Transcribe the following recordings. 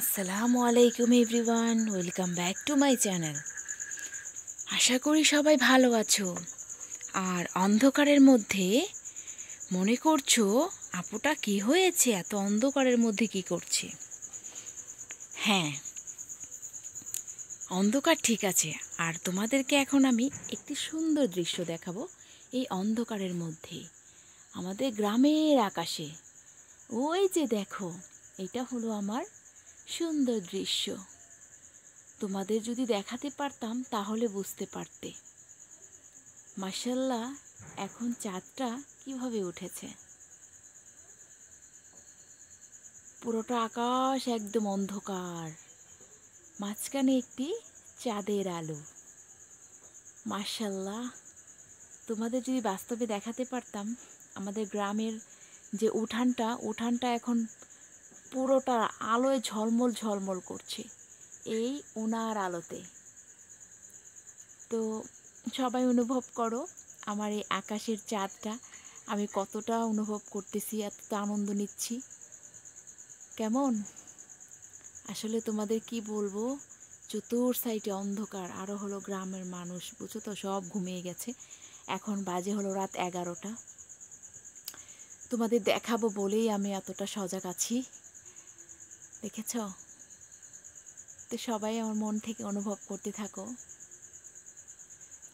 আসসালামু আলাইকুম everyone welcome back to my channel আশা করি সবাই ভালো আছো আর অন্ধকারের মধ্যে মনে করছো আপুটা কি হয়েছে এত অন্ধকারের মধ্যে কি করছে হ্যাঁ অন্ধকার ঠিক আছে আর তোমাদেরকে এখন আমি একটি সুন্দর দৃশ্য দেখাবো এই অন্ধকারের মধ্যে আমাদের গ্রামের আকাশে ওই যে দেখো এটা হলো আমার সুন্দর দৃশ্য তোমাদের যদি দেখাতে পারতাম তাহলে বুঝতে পারতে মাসাল্লাহ এখন চাঁদটা কিভাবে উঠেছে পুরোটা আকাশ একদম অন্ধকার মাঝখানে একটি চাঁদের আলো মার্শাল্লাহ তোমাদের যদি বাস্তবে দেখাতে পারতাম আমাদের গ্রামের যে উঠানটা উঠানটা এখন পুরোটা আলোয় ঝলমল ঝলমল করছে এই উনার আলোতে তো সবাই অনুভব করো আমার এই আকাশের চাঁদটা আমি কতটা অনুভব করতেছি এতটা আনন্দ নিচ্ছি কেমন আসলে তোমাদের কি বলবো চতুর সাইডে অন্ধকার আরও হলো গ্রামের মানুষ বুঝো তো সব ঘুমিয়ে গেছে এখন বাজে হলো রাত এগারোটা তোমাদের দেখাবো বলেই আমি এতটা সজাগ আছি দেখেছ তো সবাই আমার মন থেকে অনুভব করতে থাকো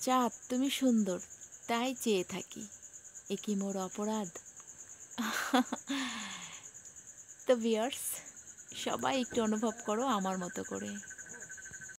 চাঁদ তুমি সুন্দর তাই চেয়ে থাকি এ কি মোর অপরাধ তো বিয়ার্স সবাই একটু অনুভব করো আমার মতো করে